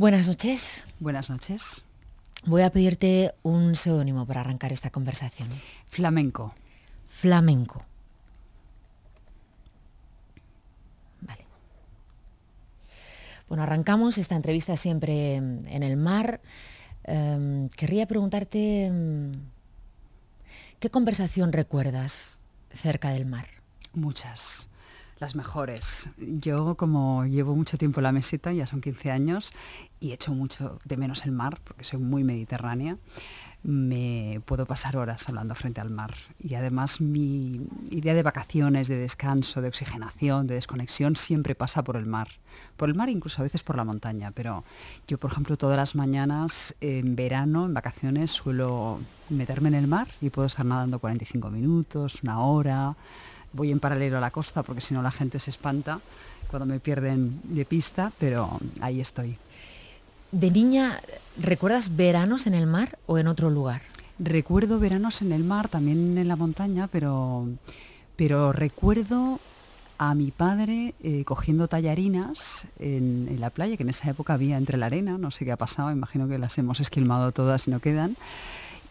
Buenas noches. Buenas noches. Voy a pedirte un seudónimo para arrancar esta conversación. Flamenco. Flamenco. Vale. Bueno, arrancamos esta entrevista siempre en el mar. Quería em, querría preguntarte, em, ¿qué conversación recuerdas cerca del mar? Muchas. Las mejores. Yo, como llevo mucho tiempo en la mesita, ya son 15 años, y echo mucho de menos el mar, porque soy muy mediterránea, me puedo pasar horas hablando frente al mar. Y además mi idea de vacaciones, de descanso, de oxigenación, de desconexión, siempre pasa por el mar. Por el mar, incluso a veces por la montaña. Pero yo, por ejemplo, todas las mañanas, en verano, en vacaciones, suelo meterme en el mar y puedo estar nadando 45 minutos, una hora voy en paralelo a la costa porque si no la gente se espanta cuando me pierden de pista, pero ahí estoy. ¿De niña recuerdas veranos en el mar o en otro lugar? Recuerdo veranos en el mar, también en la montaña, pero, pero recuerdo a mi padre eh, cogiendo tallarinas en, en, la playa, que en esa época había entre la arena, no sé qué ha pasado, imagino que las hemos esquilmado todas y no quedan.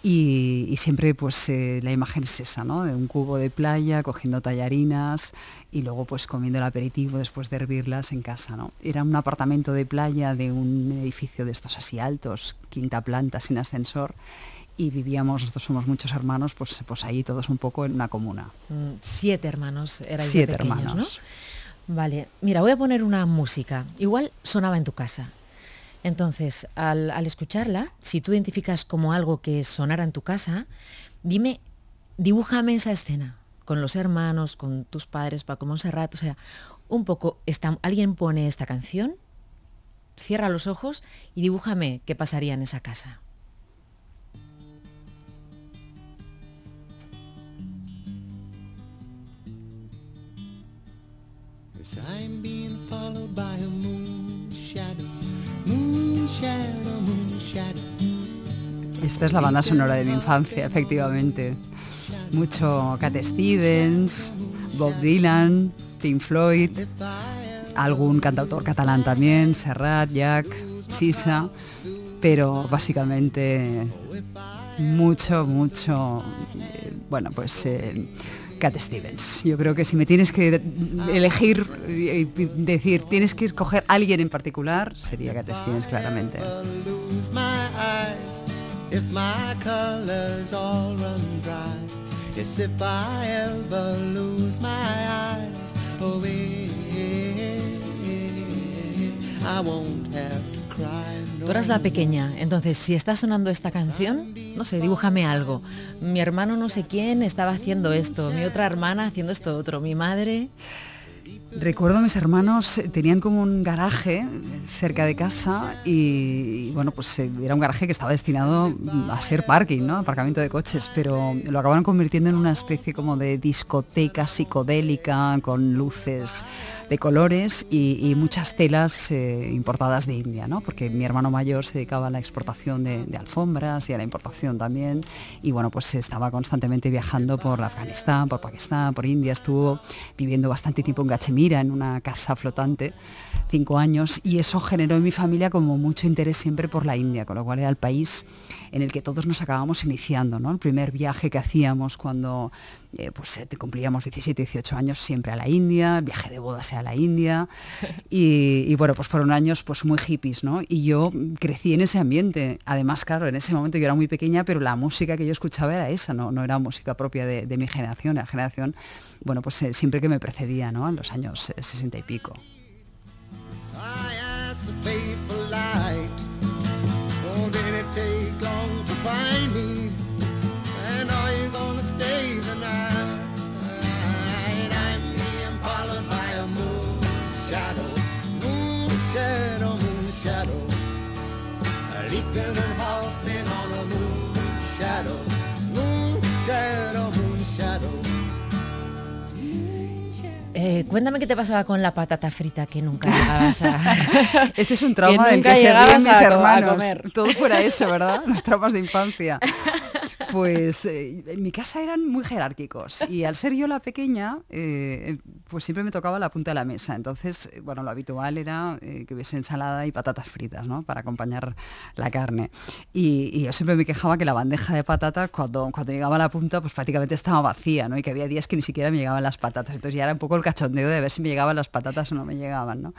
Y, siempre pues eh, la imagen es esa, ¿no? De un cubo de playa cogiendo tallarinas y luego pues comiendo el aperitivo después de hervirlas en casa, ¿no? Era un apartamento de playa de un edificio de estos así altos, quinta planta sin ascensor y vivíamos, nosotros somos muchos hermanos, pues, pues ahí todos un poco en una comuna. Mm, siete hermanos eran Siete hermanos. ¿no? Vale, mira, voy a poner una música. Igual sonaba en tu casa. Entonces, al, escucharla, si tú identificas como algo que sonara en tu casa, dime, dibújame esa escena con los hermanos, con tus padres, Paco Monserrat, o sea, un poco, alguien pone esta canción, cierra los ojos y dibújame qué pasaría en esa casa. Esta es la banda sonora de mi infancia, efectivamente. Mucho Cat Stevens, Bob Dylan, Pink Floyd, algún cantautor catalán también, Serrat, Jack, Sisa, pero básicamente mucho, mucho, eh, bueno, pues eh, Cat Stevens. Yo creo que si me tienes que elegir y decir, tienes que escoger a alguien en particular, sería Cat Stevens claramente if my Tú eras la pequeña, entonces si está sonando esta canción, no sé, dibújame algo. Mi hermano no sé quién estaba haciendo esto, mi otra hermana haciendo esto otro, mi madre... Recuerdo mis hermanos eh, tenían como un garaje eh, cerca de casa y, bueno, pues eh, era un garaje que estaba destinado mm, a ser parking, ¿no? Aparcamiento de coches, pero lo acabaron convirtiendo en una especie como de discoteca psicodélica con luces de colores y, muchas telas importadas de India, ¿no? Porque mi hermano mayor se dedicaba a la exportación de, alfombras y a la importación también y bueno, pues estaba constantemente viajando por Afganistán, por Pakistán, por India, estuvo viviendo bastante tiempo en Gachemir en una casa flotante, cinco años, y eso generó en mi familia como mucho interés siempre por la India, con lo cual era el país en el que todos nos acabamos iniciando, ¿no? El primer viaje que hacíamos cuando eh, pues, eh, cumplíamos 17, 18 años siempre a la India, el viaje de boda sea a la India, y, bueno, pues fueron años pues muy hippies, ¿no? Y yo crecí en ese ambiente, además, claro, en ese momento yo era muy pequeña, pero la música que yo escuchaba era esa, no, era música propia de, mi generación, la generación, bueno, pues eh, siempre que me precedía, ¿no? En los años 60 y pico. Eh, cuéntame qué te pasaba con la patata frita que nunca llegabas a... este es un trauma del que se ríen mis hermanos. Todo fuera eso, ¿verdad? Los traumas de infancia. Pues eh, en mi casa eran muy jerárquicos y al ser yo la pequeña, eh, pues siempre me tocaba la punta de la mesa. Entonces, eh, bueno, lo habitual era que hubiese ensalada y patatas fritas, ¿no? Para acompañar la carne. Y, yo siempre me quejaba que la bandeja de patatas, cuando, cuando llegaba a la punta, pues prácticamente estaba vacía, ¿no? Y que había días que ni siquiera me llegaban las patatas. Entonces ya era un poco el cachondeo de ver si me llegaban las patatas o no me llegaban, ¿no?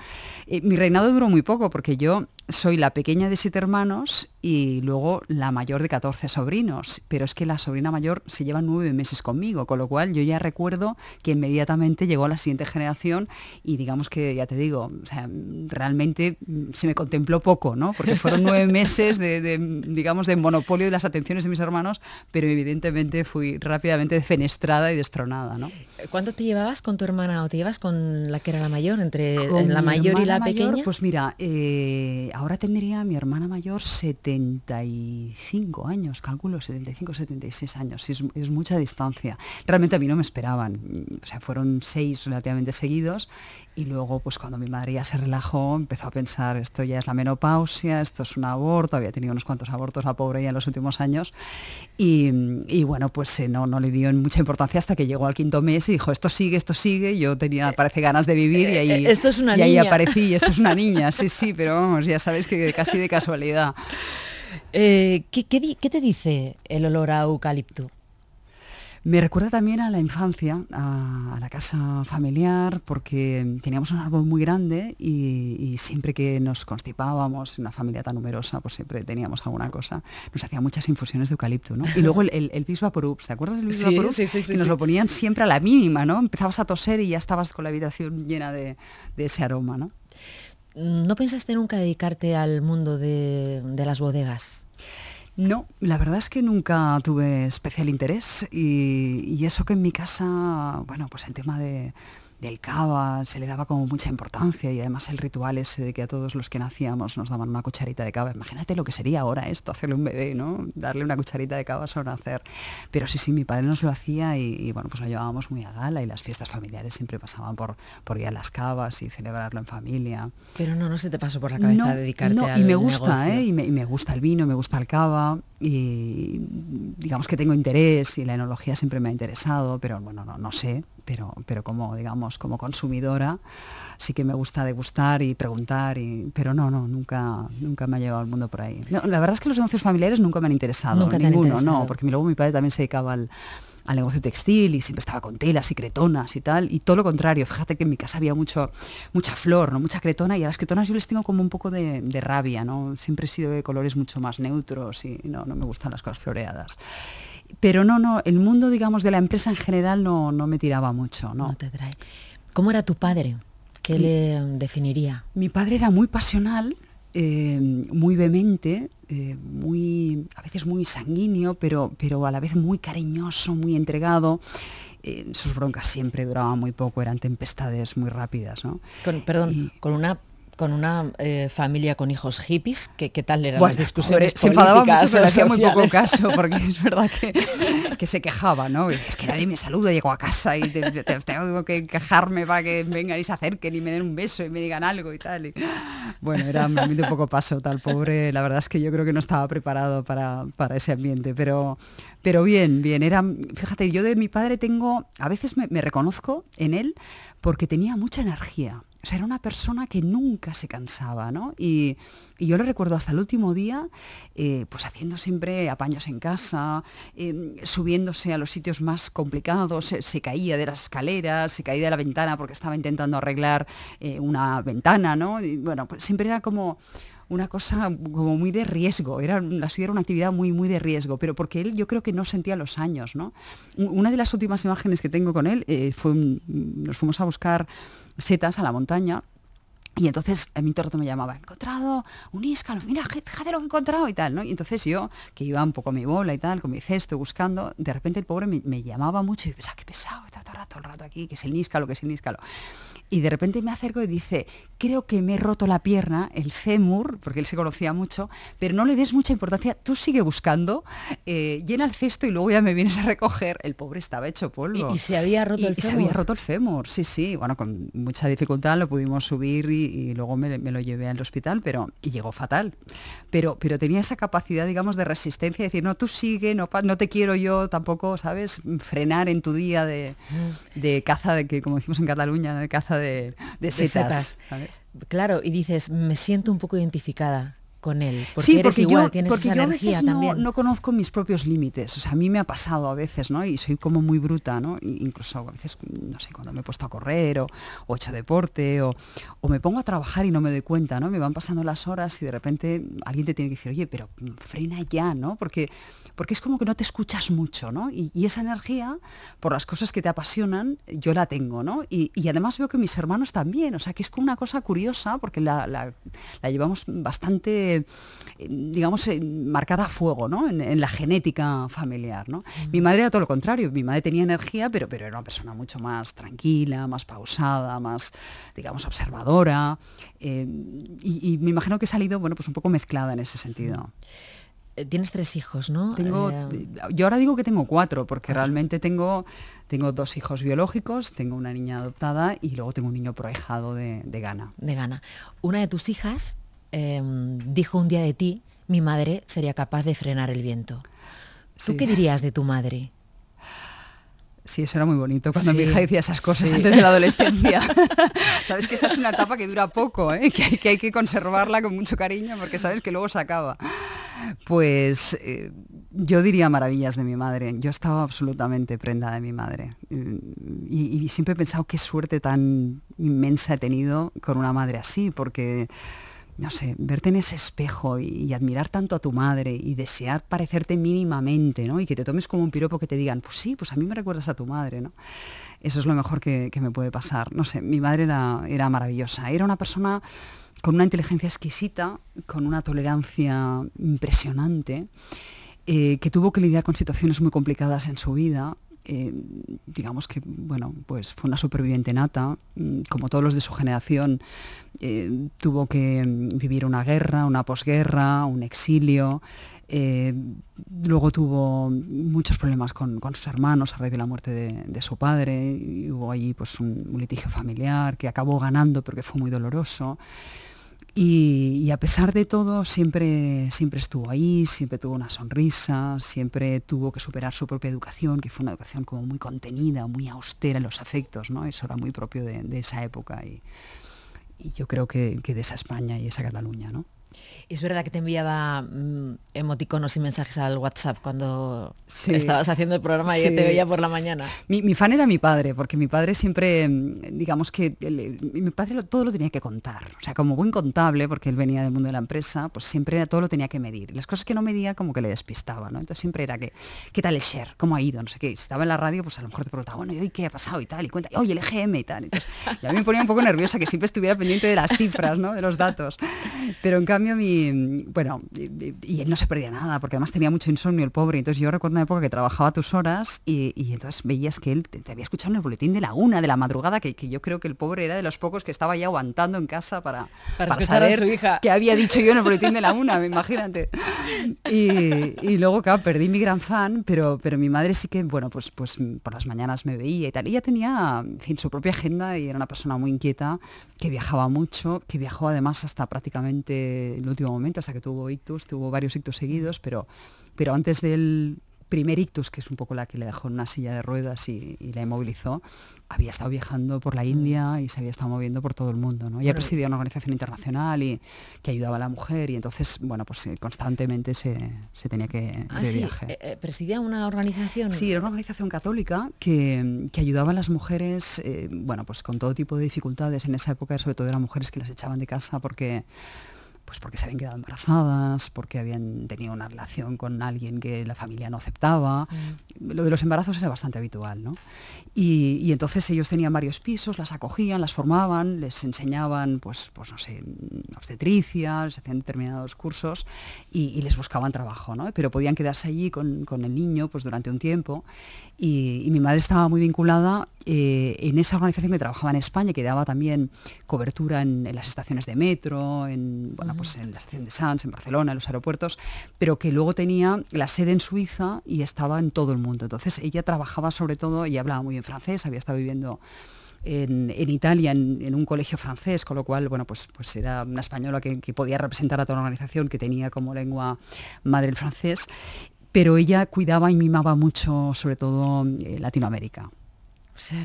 mi reinado duró muy poco porque yo soy la pequeña de siete hermanos y luego la mayor de 14 sobrinos, pero es que la sobrina mayor se lleva nueve meses conmigo, con lo cual yo ya recuerdo que inmediatamente llegó a la siguiente generación y digamos que, ya te digo, realmente mm, se me contempló poco, ¿no? Porque fueron nueve meses de, digamos, de monopolio de las atenciones de mis hermanos, pero evidentemente fui rápidamente defenestrada y destronada, ¿Cuánto te llevabas con tu hermana o te llevas con la que era la mayor, entre la mayor y la pequeña? Pues mira, eh, ahora tendría mi hermana mayor 70 75 años, calculo, 75, 76 años, es, es, mucha distancia. Realmente a mí no me esperaban, o sea, fueron seis relativamente seguidos y luego, pues cuando mi madre ya se relajó, empezó a pensar, esto ya es la menopausia, esto es un aborto, había tenido unos cuantos abortos la pobre ya en los últimos años. Y, bueno, pues eh, no, no le dio mucha importancia hasta que llegó al quinto mes y dijo, esto sigue, esto sigue, yo tenía, eh, parece, ganas de vivir y eh, ahí, esto es una y aparecí, esto es una niña, sí, sí, pero vamos, ya sabéis que casi de casualidad. qué te dice el olor a eucalipto? Me recuerda también a la infancia, a, la casa familiar, porque teníamos un árbol muy grande y, siempre que nos constipábamos, una familia tan numerosa, pues siempre teníamos alguna cosa. Nos hacía muchas infusiones de eucalipto, ¿no? Y luego el, el, el ¿te acuerdas del Bis sí, sí, sí, que nos lo ponían siempre a la mínima, ¿no? Empezabas a toser y ya estabas con la habitación llena de, ese aroma, ¿no? ¿No pensaste nunca dedicarte al mundo de las bodegas? No, la verdad es que nunca tuve especial interés y, eso que en mi casa, bueno, pues el tema de del cava se le daba como mucha importancia y además el ritual ese de que a todos los que nacíamos nos daban una cucharita de cava. Imagínate lo que sería ahora esto, hacerle un bebé, ¿no? Darle una cucharita de cava sobre nacer... Pero sí, sí, mi padre nos lo hacía y, bueno, pues lo llevábamos muy a gala y las fiestas familiares siempre pasaban por, por ir a las cavas y celebrarlo en familia. Pero no, no se te pasó por la cabeza no, dedicarte no, y me gusta, ¿eh? Y me, y me gusta el vino, me gusta el cava y digamos que tengo interés y la enología siempre me ha interesado, pero bueno, no, no sé, pero, como, digamos, como consumidora sí que me gusta degustar y preguntar, y, pero no, no, nunca, nunca me ha llevado al mundo por ahí. la verdad es que los negocios familiares nunca me han interesado, ¿Nunca ninguno, porque luego mi padre también se dedicaba al negocio textil y siempre estaba con telas y cretonas y tal. Y todo lo contrario, fíjate que en mi casa había mucho, mucha flor, ¿no? mucha cretona y a las cretonas yo les tengo como un poco de, rabia, ¿no? Siempre he sido de colores mucho más neutros y no, no me gustan las cosas floreadas. Pero no, no, el mundo, digamos, de la empresa en general no, me tiraba mucho, ¿no? no te trae. ¿Cómo era tu padre? ¿Qué le definiría? Mi padre era muy pasional, eh, muy vehemente, eh, muy, a veces muy sanguíneo, pero, pero a la vez muy cariñoso, muy entregado. Eh, sus broncas siempre duraban muy poco, eran tempestades muy rápidas. ¿no? perdón, con una con una eh, familia con hijos hippies, que qué tal eran las discusiones. se enfadaba mucho, pero hacía muy poco caso, porque es verdad que, se quejaba, ¿no? Es que nadie me saluda, llego a casa y tengo que quejarme para que vengan y se acerquen y me den un beso y me digan algo y tal. Y, bueno, era un poco paso, tal pobre. La verdad es que yo creo que no estaba preparado para, ese ambiente, pero, pero bien, bien. Era, fíjate, yo de mi padre tengo, a veces me reconozco en él porque tenía mucha energía era una persona que nunca se cansaba, ¿no? Y, yo lo recuerdo hasta el último día, eh, pues haciendo siempre apaños en casa, em, subiéndose a los sitios más complicados, se, caía de las escaleras, se caía de la ventana porque estaba intentando arreglar eh, una ventana, ¿no? bueno, pues siempre era como una cosa como muy de riesgo, era, la ciudad era una actividad muy, muy de riesgo, pero porque él yo creo que no sentía los años, ¿no? Una de las últimas imágenes que tengo con él, eh, fue, nos fuimos a buscar setas a la montaña. Y entonces a mí todo rato me llamaba, encontrado un íscalo, mira, fíjate lo que he encontrado y tal, ¿no? Y entonces yo, que iba un poco a mi bola y tal, con mi cesto buscando, de repente el pobre me, llamaba mucho y pensaba, que pesado, está todo el rato, el rato aquí, que es el níscalo, que es el níscalo y de repente me acerco y dice, creo que me he roto la pierna, el fémur, porque él se conocía mucho, pero no le des mucha importancia, tú sigue buscando, eh, llena el cesto y luego ya me vienes a recoger. El pobre estaba hecho polvo. Y, se había roto el fémur. Y se había roto el fémur, sí, sí. Bueno, con mucha dificultad lo pudimos subir y, luego me, lo llevé al hospital, pero y llegó fatal. Pero, pero tenía esa capacidad, digamos, de resistencia, de decir, no, tú sigue, no, no te quiero yo tampoco, ¿sabes? Frenar en tu día de, mm. caza, de que como decimos en Cataluña, de caza de, setas. claro, y dices, me siento un poco identificada con él, porque sí, eres igual, yo, tienes porque yo energía No, conozco mis propios límites, o sea, a mí me ha pasado a veces, ¿no? Y soy como muy bruta, ¿no? incluso a veces, no sé, cuando me he puesto a correr o, o hecho deporte o, o, me pongo a trabajar y no me doy cuenta, ¿no? Me van pasando las horas y de repente alguien te tiene que decir, oye, pero frena ya, ¿no? Porque porque es como que no te escuchas mucho, ¿no? Y, esa energía, por las cosas que te apasionan, yo la tengo, ¿no? Y, además veo que mis hermanos también, o sea, que es como una cosa curiosa, porque la, llevamos bastante, digamos, marcada a fuego, ¿no? En, la genética familiar, ¿no? Mi mm. madre era todo lo contrario, mi madre tenía energía, pero, pero era una persona mucho más tranquila, más pausada, más, digamos, observadora, eh, y, me imagino que he salido, bueno, pues un poco mezclada en ese sentido. Mm. Eh, tienes tres hijos, ¿no? Tengo, eh, yo ahora digo que tengo cuatro, porque ah. realmente tengo, tengo dos hijos biológicos, tengo una niña adoptada y luego tengo un niño proejado de, gana. De gana. Una de tus hijas em, dijo un día de ti, mi madre sería capaz de frenar el viento. ¿Tú qué dirías de tu madre? Sí, eso era muy bonito cuando mi hija decía esas cosas antes de la adolescencia. sabes que esa es una etapa que dura poco, ¿eh? que hay que conservarla con mucho cariño porque sabes que luego se acaba. Pues eh, yo diría maravillas de mi madre. Yo estaba absolutamente prenda de mi madre. Mm, y, siempre he pensado qué suerte tan inmensa he tenido con una madre así, porque, no sé, verte en ese espejo y, admirar tanto a tu madre y desear parecerte mínimamente, ¿no? Y que te tomes como un piropo que te digan, pues sí, pues a mí me recuerdas a tu madre, ¿no? Eso es lo mejor que, me puede pasar. No sé, mi madre era maravillosa. Era una persona con una inteligencia exquisita, con una tolerancia impresionante, eh, que tuvo que lidiar con situaciones muy complicadas en su vida. Eh, digamos que bueno, pues fue una superviviente nata, mm, como todos los de su generación, eh, tuvo que mm, vivir una guerra, una posguerra, un exilio. luego tuvo muchos problemas con, sus hermanos a raíz de la muerte de, su padre. hubo allí pues, un, un litigio familiar que acabó ganando, porque fue muy doloroso. Y, a pesar de todo, siempre, estuvo ahí, siempre tuvo una sonrisa, siempre tuvo que superar su propia educación, que fue una educación como muy contenida, muy austera en los afectos, ¿no? Eso era muy propio de, esa época y, yo creo que, que, de esa España y esa Cataluña, ¿no? Es verdad que te enviaba mm, emoticonos y mensajes al WhatsApp cuando estabas haciendo el programa y yo te veía por la mañana. Mi, fan era mi padre, porque mi padre siempre, mm, digamos que mi padre todo lo tenía que contar. O sea, como buen contable, porque él venía del mundo de la empresa, pues siempre todo lo tenía que medir. Las cosas que no medía como que le despistaba, ¿no? Entonces siempre era que, ¿qué tal el share? ¿Cómo ha ido? No sé qué. Si estaba en la radio, pues a lo mejor te preguntaba, bueno, ¿y hoy qué ha pasado? Y tal, y cuenta, oye, el EGM y tal. Entonces, y a mí me ponía un poco nerviosa que siempre estuviera pendiente de las cifras, ¿no? De los datos. Pero en cambio, mi, bueno, y, él no se perdía nada, porque además tenía mucho insomnio el pobre. Entonces yo recuerdo una época que trabajaba tus horas y, entonces veías que él te, había escuchado en el boletín de la una de la madrugada, que, que, yo creo que el pobre era de los pocos que estaba ya aguantando en casa para, para, saber su hija. que había dicho yo en el boletín de la una, imagínate. Y, luego, claro, perdí mi gran fan, pero, pero mi madre sí que, bueno, pues, pues por las mañanas me veía y tal. ella tenía, en fin, su propia agenda y era una persona muy inquieta, que viajaba mucho, que viajó además hasta prácticamente el último momento, hasta que tuvo ictus, tuvo varios ictus seguidos, pero, pero antes del primer ictus, que es un poco la que le dejó en una silla de ruedas y, la inmovilizó, había estado viajando por la mm. India y se había estado moviendo por todo el mundo. ¿no? Y una organización internacional y, que ayudaba a la mujer y entonces, bueno, pues eh, constantemente se, tenía que ah, eh, eh, ¿Presidía una organización? Sí, era una organización católica que, ayudaba a las mujeres, bueno, pues con todo tipo de dificultades. En esa época sobre todo eran mujeres que las echaban de casa porque pues porque se habían quedado embarazadas, porque habían tenido una relación con alguien que la familia no aceptaba. Mm. Lo de los embarazos era bastante habitual, ¿no? Y, entonces ellos tenían varios pisos, las acogían, las formaban, les enseñaban, pues, pues no sé, obstetricia, les hacían determinados cursos y, les buscaban trabajo, ¿no? Pero podían quedarse allí con, el niño pues durante un tiempo y mi madre estaba muy vinculada eh, en esa organización que trabajaba en España, que daba también cobertura en, las estaciones de metro, pues en, la estación de Sants, en Barcelona, en los aeropuertos, pero que luego tenía la sede en Suiza y estaba en todo el mundo. Entonces ella trabajaba sobre todo, y hablaba muy bien francés, había estado viviendo en, Italia, en, un colegio francés, con lo cual, pues, pues, era una española que, podía representar a toda la organización, que tenía como lengua madre el francés, pero ella cuidaba y mimaba mucho, sobre todo eh, Latinoamérica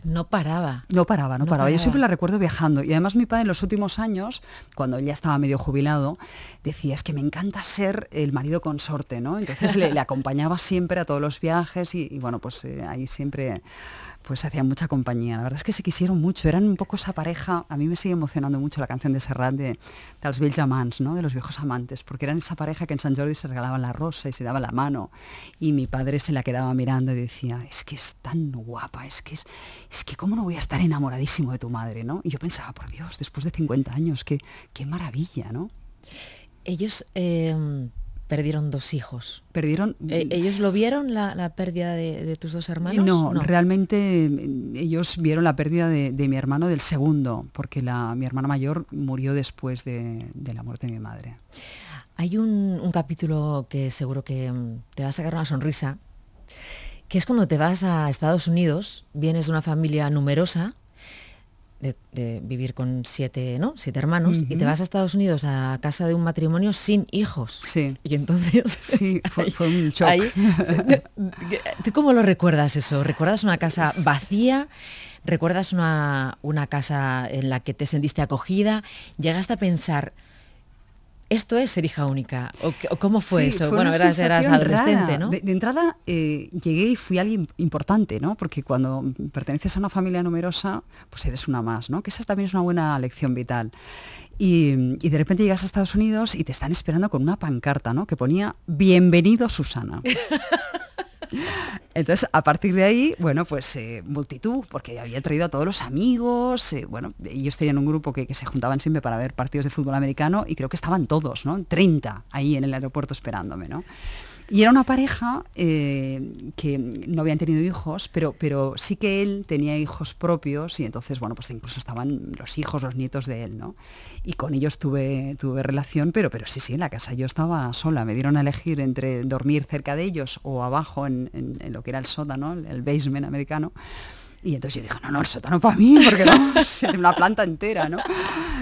no paraba. No paraba, no, paraba. Yo siempre la recuerdo viajando. Y además mi padre en los últimos años, cuando ya estaba medio jubilado, decía, es que me encanta ser el marido consorte, ¿no? Entonces le, acompañaba siempre a todos los viajes y, bueno, pues eh, ahí siempre pues hacían mucha compañía. La verdad es que se quisieron mucho, eran un poco esa pareja. A mí me sigue emocionando mucho la canción de Serrat de, talsville Jamans, ¿no? de los viejos amantes, porque eran esa pareja que en San Jordi se regalaban la rosa y se daba la mano. Y mi padre se la quedaba mirando y decía, es que es tan guapa, es que es, es que cómo no voy a estar enamoradísimo de tu madre, ¿no? Y yo pensaba, por Dios, después de 50 años, qué, qué maravilla, ¿no? Ellos... Em, Perdieron dos hijos. Perdieron. Eh, ¿Ellos lo vieron la, pérdida de, tus dos hermanos? No, realmente mm, ellos vieron la pérdida de, mi hermano del segundo, porque mi hermana mayor murió después de, la muerte de mi madre. Hay un, un, capítulo que seguro que mm, te va a sacar una sonrisa, que es cuando te vas a Estados Unidos, vienes de una familia numerosa, de, vivir con siete, ¿no? siete hermanos y te vas a Estados Unidos a casa de un matrimonio sin hijos. Sí. Y entonces... Sí, fue, un shock. ¿Tú cómo lo recuerdas eso? ¿Recuerdas una casa vacía? ¿Recuerdas una, una casa en la que te sentiste acogida? ¿Llegaste a pensar... ¿Esto es ser hija única? ¿O, cómo fue eso? bueno, eras, eras, adolescente, ¿no? De, entrada eh, llegué y fui alguien importante, ¿no? Porque cuando perteneces a una familia numerosa, pues eres una más, ¿no? Que esa también es una buena lección vital. Y, y, de repente llegas a Estados Unidos y te están esperando con una pancarta, ¿no? Que ponía Bienvenido Susana. Entonces, a partir de ahí, bueno, pues eh, multitud, porque había traído a todos los amigos, eh, bueno, ellos tenían un grupo que, que, se juntaban siempre para ver partidos de fútbol americano y creo que estaban todos, ¿no? 30 ahí en el aeropuerto esperándome, ¿no? Y era una pareja eh, que no habían tenido hijos, pero, pero sí que él tenía hijos propios y entonces, bueno, pues incluso estaban los hijos, los nietos de él, ¿no? Y con ellos tuve, tuve relación, pero, pero sí, sí, en la casa yo estaba sola. Me dieron a elegir entre dormir cerca de ellos o abajo en lo que era el sótano, el basement americano. Y entonces yo dije, no, no, el sótano para mí, porque vamos, una planta entera, ¿no?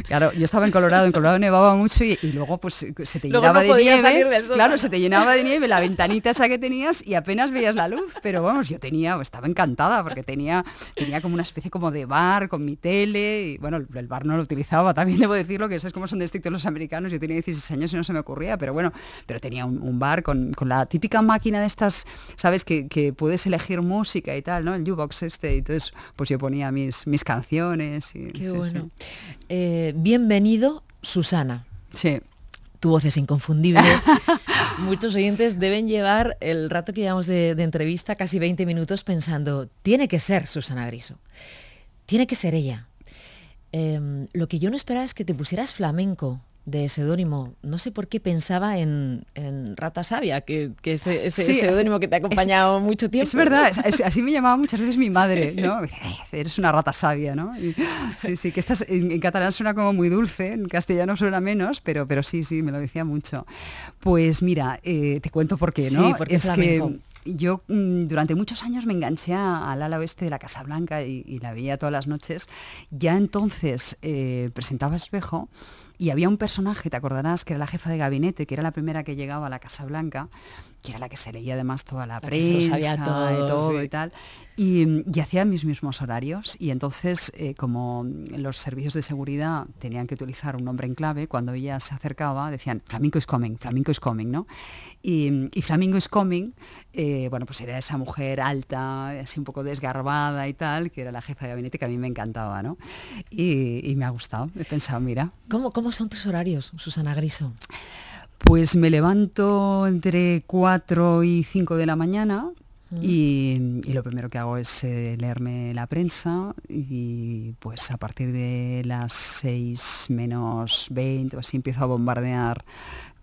Claro, yo estaba en Colorado, en Colorado nevaba mucho y, luego pues se te llenaba de nieve. claro, se te llenaba de nieve la ventanita esa que tenías y apenas veías la luz, pero vamos, yo tenía, estaba encantada porque tenía, tenía como una especie como de bar con mi tele y bueno, el, bar no lo utilizaba, también debo decirlo que eso es como son de estrictos los americanos, yo tenía 16 años y no se me ocurría, pero bueno, pero tenía un, bar con, la típica máquina de estas, ¿sabes? Que, puedes elegir música y tal, ¿no? El jukebox este y todo pues yo ponía mis, mis canciones. Qué bueno. Eh, bienvenido, Susana. Sí. Tu voz es inconfundible. Muchos oyentes deben llevar el rato que llevamos de, entrevista, casi 20 minutos, pensando, tiene que ser Susana Griso, tiene que ser ella. Em, lo que yo no esperaba es que te pusieras flamenco de seudónimo. No sé por qué pensaba en, Rata Sabia, que, que es ese seudónimo que te ha acompañado mucho tiempo. Es verdad, así me llamaba muchas veces mi madre, ¿no? Eh, eres una rata sabia, ¿no? sí, sí, que estás, en, catalán suena como muy dulce, en castellano suena menos, pero, pero sí, sí, me lo decía mucho. Pues mira, eh, te cuento por qué, ¿no? es que yo mm, durante muchos años me enganché al ala oeste de la Casa Blanca y, la veía todas las noches. Ya entonces eh, presentaba espejo y había un personaje, te acordarás, que era la jefa de gabinete, que era la primera que llegaba a la Casa Blanca, que era la que se leía además toda la, prensa y todo y tal. Y, hacía mis mismos horarios y entonces eh, como los servicios de seguridad tenían que utilizar un nombre en clave, cuando ella se acercaba decían Flamingo is coming, Flamingo is coming, ¿no? Y, Flamingo is coming, eh, bueno, pues era esa mujer alta, así un poco desgarbada y tal, que era la jefa de gabinete que a mí me encantaba, ¿no? Y, me ha gustado, he pensado, mira. ¿Cómo, cómo son tus horarios, Susana Griso? Pues me levanto entre 4 y 5 de la mañana y, lo primero que hago es eh, leerme la prensa y pues a partir de las 6 menos 20 o así empiezo a bombardear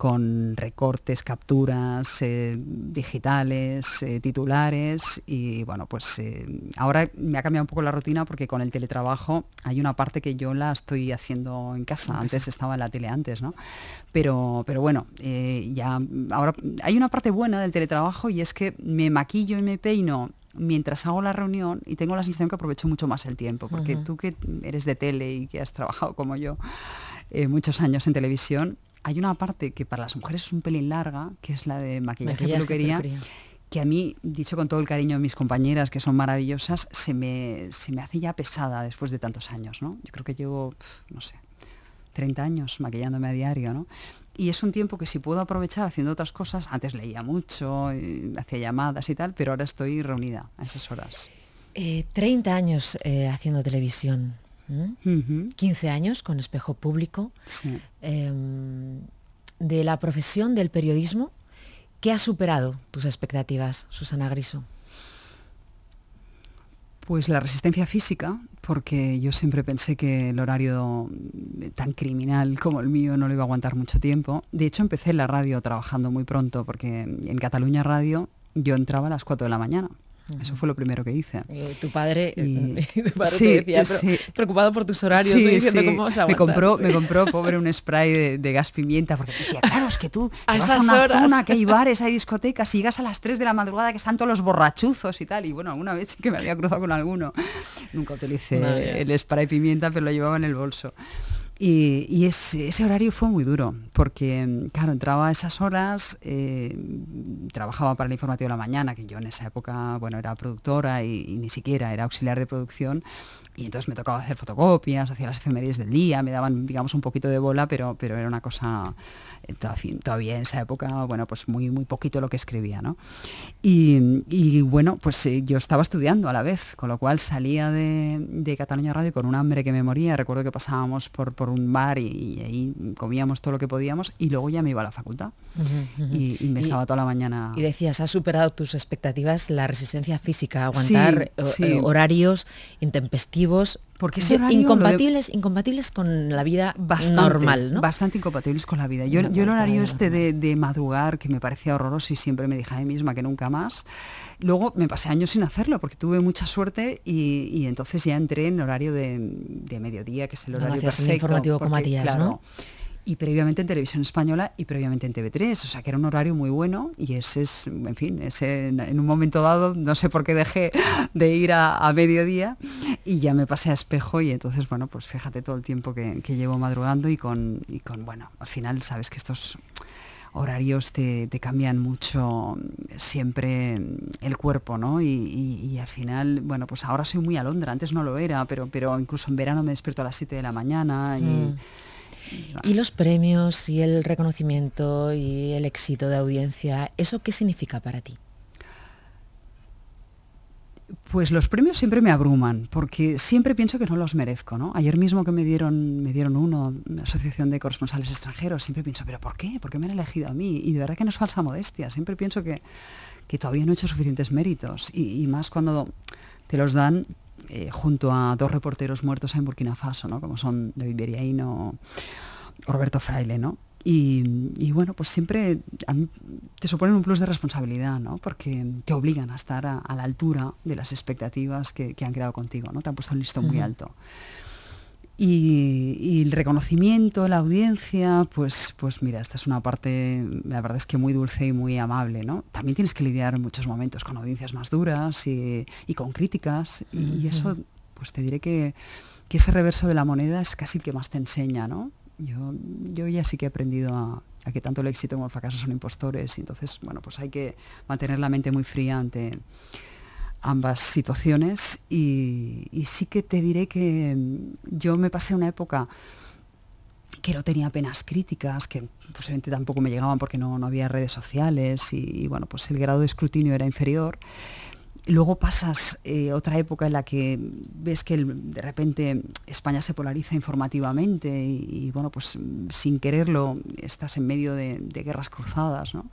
con recortes, capturas eh, digitales, eh, titulares y bueno, pues eh, ahora me ha cambiado un poco la rutina porque con el teletrabajo hay una parte que yo la estoy haciendo en casa, antes estaba en la tele antes, ¿no? Pero, pero bueno, ya ahora hay una parte buena del teletrabajo y es que me maquillo y me peino mientras hago la reunión y tengo la sensación que aprovecho mucho más el tiempo, porque tú que eres de tele y que has trabajado como yo muchos años en televisión, hay una parte que para las mujeres es un pelín larga, que es la de maquillaje, y peluquería, que a mí, dicho con todo el cariño de mis compañeras, que son maravillosas, se me, se hace ya pesada después de tantos años, ¿no? Yo creo que llevo, no sé, 30 años maquillándome a diario, ¿no? Y es un tiempo que si puedo aprovechar haciendo otras cosas, antes leía mucho, eh, hacía llamadas y tal, pero ahora estoy reunida a esas horas. 30 eh, años eh, haciendo televisión. 15 años con espejo público, em, de la profesión del periodismo. ¿Qué ha superado tus expectativas, Susana Griso? Pues la resistencia física, porque yo siempre pensé que el horario tan criminal como el mío no lo iba a aguantar mucho tiempo. De hecho, empecé la radio trabajando muy pronto, porque en Cataluña Radio yo entraba a las 4 de la mañana. Eso fue lo primero que hice. Eh, tu padre, eh, decía, preocupado por tus horarios, cómo me compró, me compró, pobre, un spray de, gas pimienta, porque decía, claro, es que tú a vas a una zona que hay bares, hay discotecas, y llegas a las 3 de la madrugada que están todos los borrachuzos y tal. Y bueno, alguna vez sí que me había cruzado con alguno. Nunca utilicé el spray pimienta, pero lo llevaba en el bolso. Y, ese, horario fue muy duro, porque, mm, claro, entraba a esas horas, eh, trabajaba para el informativo de la mañana, que yo en esa época, bueno, era productora y, ni siquiera era auxiliar de producción, y entonces me tocaba hacer fotocopias, hacía las efemérides del día, me daban, digamos, un poquito de bola, pero, pero era una cosa, eh, todavía en esa época, bueno, pues muy, muy poquito lo que escribía, ¿no? Y, bueno, pues eh, yo estaba estudiando a la vez, con lo cual salía de, Cataluña Radio con un hambre que me moría. Recuerdo que pasábamos por, por un bar y, ahí comíamos todo lo que podíamos y luego ya me iba a la facultad. Y, me estaba toda la mañana. Y decías, has superado tus expectativas la resistencia física, aguantar eh, horarios intempestivos porque son incompatibles, incompatibles con la vida bastante, normal, Bastante incompatibles con la vida. Yo, yo el horario este de, madrugar, que me parecía horroroso y siempre me dije a mí misma que nunca más, luego me pasé años sin hacerlo porque tuve mucha suerte y, entonces ya entré en horario de, mediodía, que es el horario perfecto. informativo como ¿no? y previamente en Televisión Española y previamente en TV3, o sea que era un horario muy bueno y ese es, en fin, ese en un momento dado, no sé por qué dejé de ir a, mediodía y ya me pasé a espejo y entonces, bueno, pues fíjate todo el tiempo que, llevo madrugando y con, y con, bueno, al final sabes que estos horarios te, cambian mucho siempre el cuerpo, ¿no? Y, al final, bueno, pues ahora soy muy alondra, antes no lo era, pero, pero incluso en verano me despierto a las 7 de la mañana mm. Y los premios y el reconocimiento y el éxito de audiencia, ¿eso qué significa para ti? Pues los premios siempre me abruman, porque siempre pienso que no los merezco, ¿no? Ayer mismo que me dieron, me dieron uno, Asociación de Corresponsales Extranjeros, siempre pienso, ¿pero por qué? ¿Por qué me han elegido a mí? Y de verdad que no es falsa modestia, siempre pienso que, todavía no he hecho suficientes méritos, y, y más cuando te los dan eh, junto a dos reporteros muertos en Burkina Faso, como son David Beriaino o Roberto Fraile, ¿no? Y, bueno, pues siempre te suponen un plus de responsabilidad, Porque te obligan a estar a, la altura de las expectativas que, han creado contigo, ¿no? Te han puesto un listón muy alto. Y, el reconocimiento, la audiencia, pues, pues mira, esta es una parte, la verdad es que muy dulce y muy amable, ¿no? También tienes que lidiar en muchos momentos con audiencias más duras y, con críticas, y, eso, pues te diré que, ese reverso de la moneda es casi el que más te enseña, ¿no? Yo, yo ya sí que he aprendido a, a que tanto el éxito como el fracaso son impostores, y entonces, bueno, pues hay que mantener la mente muy fría ante ambas situaciones y, sí que te diré que yo me pasé una época que no tenía apenas críticas, que posiblemente tampoco me llegaban porque no, había redes sociales y, bueno, pues el grado de escrutinio era inferior. Luego pasas eh, otra época en la que ves que de repente España se polariza informativamente y, bueno, pues sin quererlo estás en medio de, de guerras cruzadas, ¿no?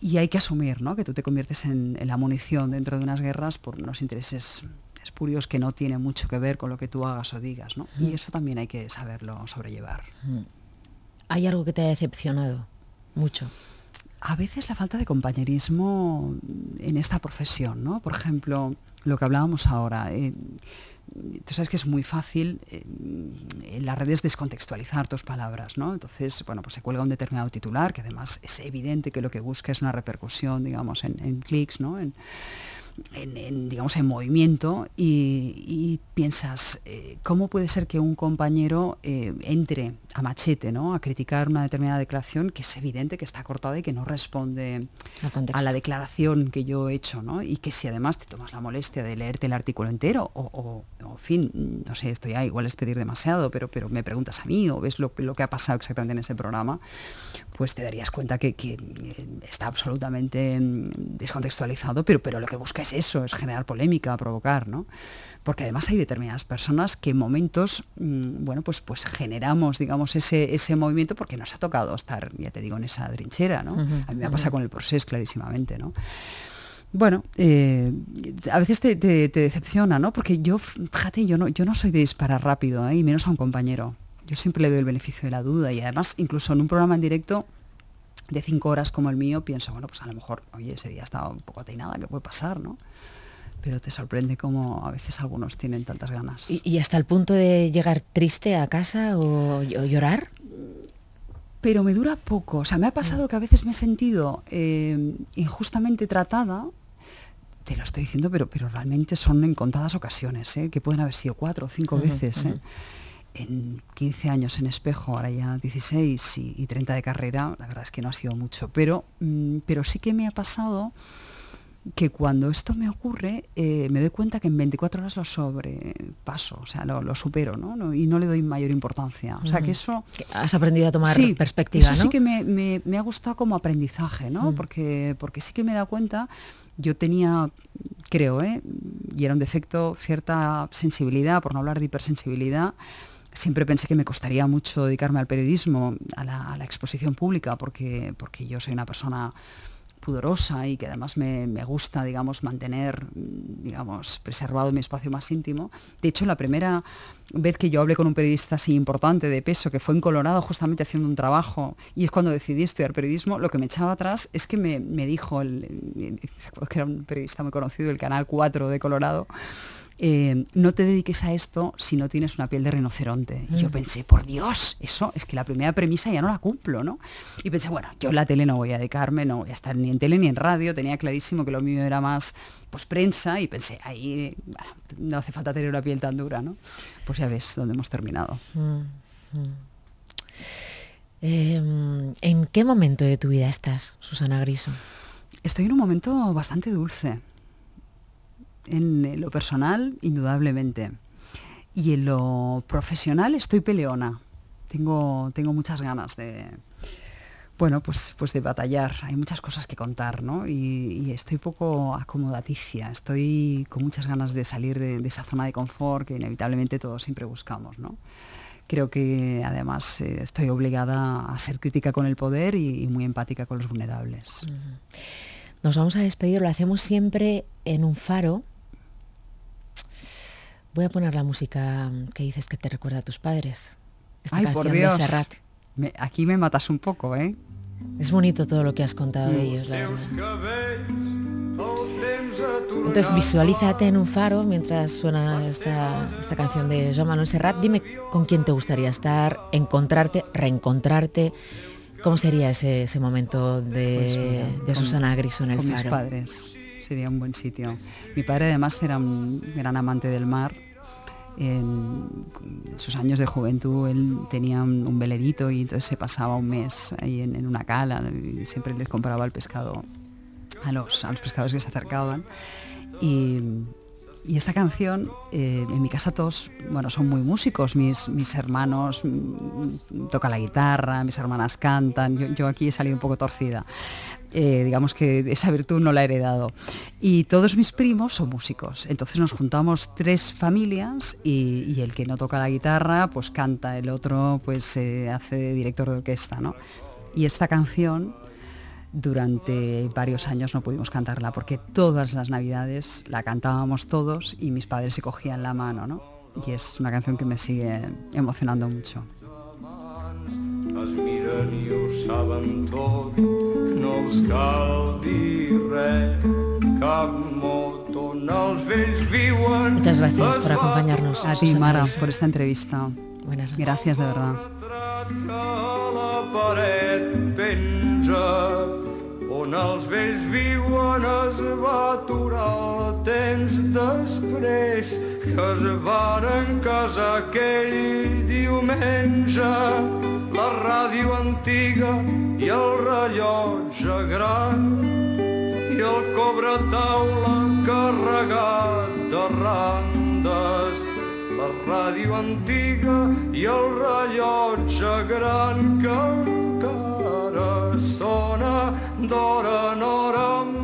y hay que asumir ¿no? que tú te conviertes en, la munición dentro de unas guerras por unos intereses espurios que no tienen mucho que ver con lo que tú hagas o digas. Y mm. eso también hay que saberlo sobrellevar. Mm. ¿Hay algo que te ha decepcionado mucho? A veces la falta de compañerismo en esta profesión, ¿no? Por ejemplo, lo que hablábamos ahora. Eh, tú sabes que es muy fácil eh, en las redes descontextualizar tus palabras, ¿no? Entonces, bueno, pues se cuelga un determinado titular, que además es evidente que lo que busca es una repercusión, digamos, en, clics, ¿no? en, digamos, en movimiento y, piensas, eh, ¿cómo puede ser que un compañero eh, entre a machete, ¿no? a criticar una determinada declaración que es evidente que está cortada y que no responde a la declaración que yo he hecho? ¿no? Y que si además te tomas la molestia de leerte el artículo entero, o, en fin, no sé, esto ya igual es pedir demasiado, pero, pero me preguntas a mí o ves lo, que ha pasado exactamente en ese programa, pues te darías cuenta que, que eh, está absolutamente mm, descontextualizado, pero, pero lo que busca eso, es generar polémica, provocar, ¿no? Porque además hay determinadas personas que en momentos, mm, bueno, pues, pues generamos, digamos, ese, movimiento porque nos ha tocado estar, ya te digo, en esa trinchera, ¿no? a mí me ha pasado pasa con el proceso clarísimamente, ¿no? Bueno, eh, a veces te, decepciona, ¿no? Porque yo, fíjate, yo no, yo no soy de disparar rápido, ¿eh? y menos a un compañero. Yo siempre le doy el beneficio de la duda y además, incluso en un programa en directo, de cinco horas como el mío, pienso, bueno, pues a lo mejor, oye, ese día estaba un poco atainada, ¿qué puede pasar, no? Pero te sorprende cómo a veces algunos tienen tantas ganas. ¿Y, hasta el punto de llegar triste a casa o, llorar? Pero me dura poco. O sea, me ha pasado que a veces me he sentido eh, injustamente tratada. Te lo estoy diciendo, pero, pero realmente son en contadas ocasiones, ¿eh? que pueden haber sido cuatro o cinco veces. ¿eh? en 15 años en espejo, ahora ya 16 y, 30 de carrera, la verdad es que no ha sido mucho, pero, mm, pero sí que me ha pasado que cuando esto me ocurre eh, me doy cuenta que en 24 horas lo sobrepaso, o sea, lo, supero, Y no le doy mayor importancia. O sea, que eso... Has aprendido a tomar sí, perspectiva, eso sí que me, ha gustado como aprendizaje, ¿no? porque, porque sí que me he dado cuenta, yo tenía, creo, ¿eh? y era un defecto, cierta sensibilidad, por no hablar de hipersensibilidad, siempre pensé que me costaría mucho dedicarme al periodismo, a la, exposición pública, porque, porque yo soy una persona pudorosa y que además me, gusta, digamos, mantener, digamos, preservado mi espacio más íntimo. De hecho, la primera vez que yo hablé con un periodista así importante de peso, que fue en Colorado justamente haciendo un trabajo, y es cuando decidí estudiar periodismo, lo que me echaba atrás es que me, me dijo, el, que era un periodista muy conocido el Canal 4 de Colorado, eh, no te dediques a esto si no tienes una piel de rinoceronte. Y yo mm. pensé, por Dios, eso es que la primera premisa ya no la cumplo, ¿no? Y pensé, bueno, yo en la tele no voy a dedicarme, no voy a estar ni en tele ni en radio, tenía clarísimo que lo mío era más pues prensa y pensé, ahí no hace falta tener una piel tan dura, ¿no? Pues ya ves dónde hemos terminado. Mm, mm. Em, ¿En qué momento de tu vida estás, Susana Griso? Estoy en un momento bastante dulce. En eh, lo personal, indudablemente. Y en lo profesional estoy peleona. Tengo, tengo muchas ganas de, bueno, pues, pues de batallar. Hay muchas cosas que contar, Y, estoy poco acomodaticia, estoy con muchas ganas de salir de, esa zona de confort que inevitablemente todos siempre buscamos, Creo que además eh, estoy obligada a ser crítica con el poder y muy empática con los vulnerables. Nos vamos a despedir, lo hacemos siempre en un faro Voy a poner la música mm, que dices que te recuerda a tus padres. Esta canción De Serrat. aquí me matas un poco, ¿eh? Es bonito todo lo que has contado de mm. ellos, Entonces visualízate en un faro mientras suena esta, canción de Jean Manuel Serrat. Dime con quién te gustaría estar, encontrarte, reencontrarte. ¿Cómo sería ese, momento de, pues Susana Griso en el faro? padres sería un buen sitio. Mi padre además era un gran amante del mar. En sus años de juventud él tenía un, velerito y entonces se pasaba un mes ahí en, una cala y siempre les compraba el pescado a los, a los pescados que se acercaban. Y, esta canción, eh, en mi casa todos, bueno, son muy músicos, mis, mis hermanos mm, tocan la guitarra, mis hermanas cantan, yo, aquí he salido un poco torcida. Eh, digamos que esa virtud no la he heredado. Y todos mis primos son músicos, entonces nos juntamos tres familias y, el que no toca la guitarra pues canta, el otro pues eh, hace director de orquesta, Y esta canción durante varios años no pudimos cantarla porque todas las navidades la cantábamos todos y mis padres se cogían la mano, Y es una canción que me sigue emocionando mucho. els cal dir res, cap on els vells viuen... Muchas gracias por acompañarnos. A ti, Mara, por esta entrevista. Buenas noches. Gracias, de verdad. la paret penja on els vells viuen es va aturar el temps després que es varen casar aquell diumenge ràdio antiga i el rellotge gran i el cobre taula carregat de randes. La ràdio antiga i el rellotge gran que encara sona d'hora en hora amb